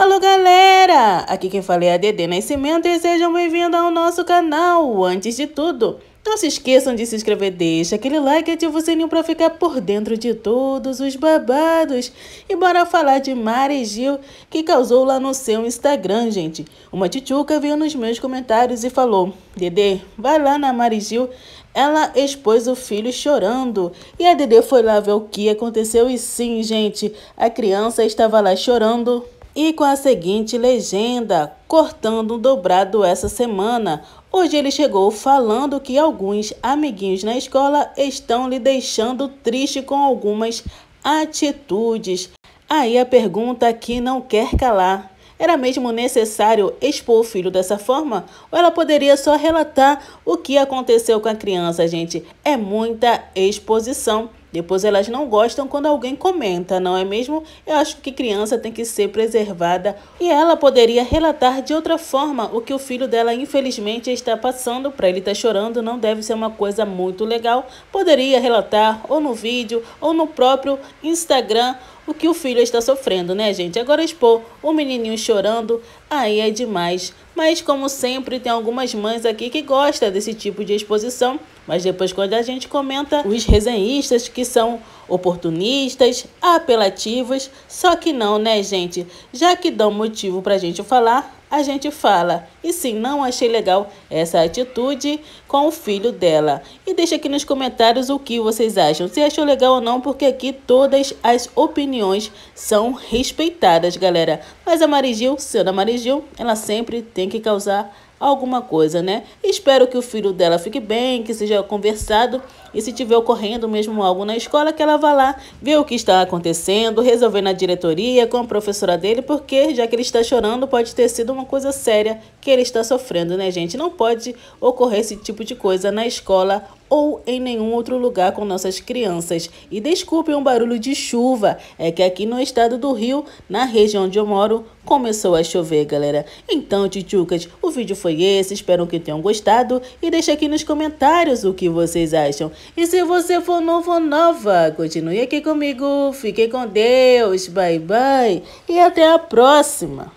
Alô galera, aqui quem fala é a Dedê Nascimento e sejam bem-vindos ao nosso canal. Antes de tudo, não se esqueçam de se inscrever, deixa aquele like e ativa o sininho para ficar por dentro de todos os babados. E bora falar de Mari Gil, que causou lá no seu Instagram, gente. Uma tituca veio nos meus comentários e falou, Dedê, vai lá na Mari Gil, ela expôs o filho chorando e a Dedê foi lá ver o que aconteceu e sim, gente, a criança estava lá chorando e com a seguinte legenda: cortando um dobrado essa semana. Hoje ele chegou falando que alguns amiguinhos na escola estão lhe deixando triste com algumas atitudes. Aí a pergunta que não quer calar. Era mesmo necessário expor o filho dessa forma? Ou ela poderia só relatar o que aconteceu com a criança, gente? É muita exposição. Depois elas não gostam quando alguém comenta, não é mesmo? Eu acho que criança tem que ser preservada e ela poderia relatar de outra forma o que o filho dela infelizmente está passando. Para ele estar tá chorando não deve ser uma coisa muito legal. Poderia relatar ou no vídeo ou no próprio Instagram o que o filho está sofrendo, né, gente? Agora expor o menininho chorando, aí é demais. Mas, como sempre, tem algumas mães aqui que gostam desse tipo de exposição, mas depois, quando a gente comenta, os resenhistas que são oportunistas, apelativos, só que não, né, gente? Já que dão motivo pra gente falar, a gente fala, e sim, não achei legal essa atitude com o filho dela. E deixa aqui nos comentários o que vocês acham, se achou legal ou não, porque aqui todas as opiniões são respeitadas, galera. Mas a Marigil, sendo a Marigil, ela sempre tem que causar alguma coisa, né? Espero que o filho dela fique bem, que seja conversado e se tiver ocorrendo mesmo algo na escola, que ela vá lá ver o que está acontecendo, resolver na diretoria com a professora dele, porque já que ele está chorando, pode ter sido uma coisa séria que ele está sofrendo, né, gente? Não pode ocorrer esse tipo de coisa na escola ou em nenhum outro lugar com nossas crianças. E desculpem um barulho de chuva, é que aqui no estado do Rio, na região onde eu moro, começou a chover, galera. Então, tchutchucas, o vídeo foi esse, espero que tenham gostado e deixe aqui nos comentários o que vocês acham. E se você for novo ou nova, continue aqui comigo, fique com Deus, bye bye e até a próxima!